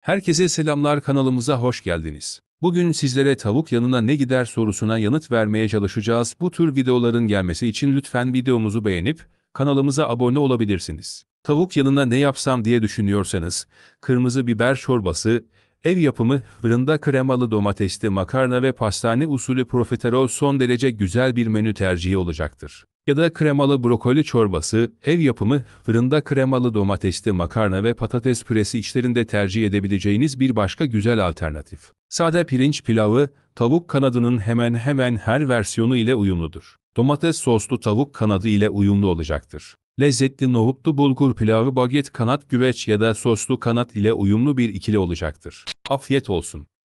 Herkese selamlar kanalımıza hoş geldiniz. Bugün sizlere tavuk yanına ne gider sorusuna yanıt vermeye çalışacağız. Bu tür videoların gelmesi için lütfen videomuzu beğenip kanalımıza abone olabilirsiniz. Tavuk yanına ne yapsam diye düşünüyorsanız, kırmızı biber çorbası, ev yapımı, fırında kremalı domatesli makarna ve pastane usulü profiterol son derece güzel bir menü tercihi olacaktır ya da kremalı brokoli çorbası, ev yapımı, fırında kremalı domatesli makarna ve patates püresi içlerinde tercih edebileceğiniz bir başka güzel alternatif. Sade pirinç pilavı, tavuk kanadının hemen hemen her versiyonu ile uyumludur. Domates soslu tavuk kanadı ile uyumlu olacaktır. Lezzetli nohutlu bulgur pilavı baget kanat güveç ya da soslu kanat ile uyumlu bir ikili olacaktır. Afiyet olsun.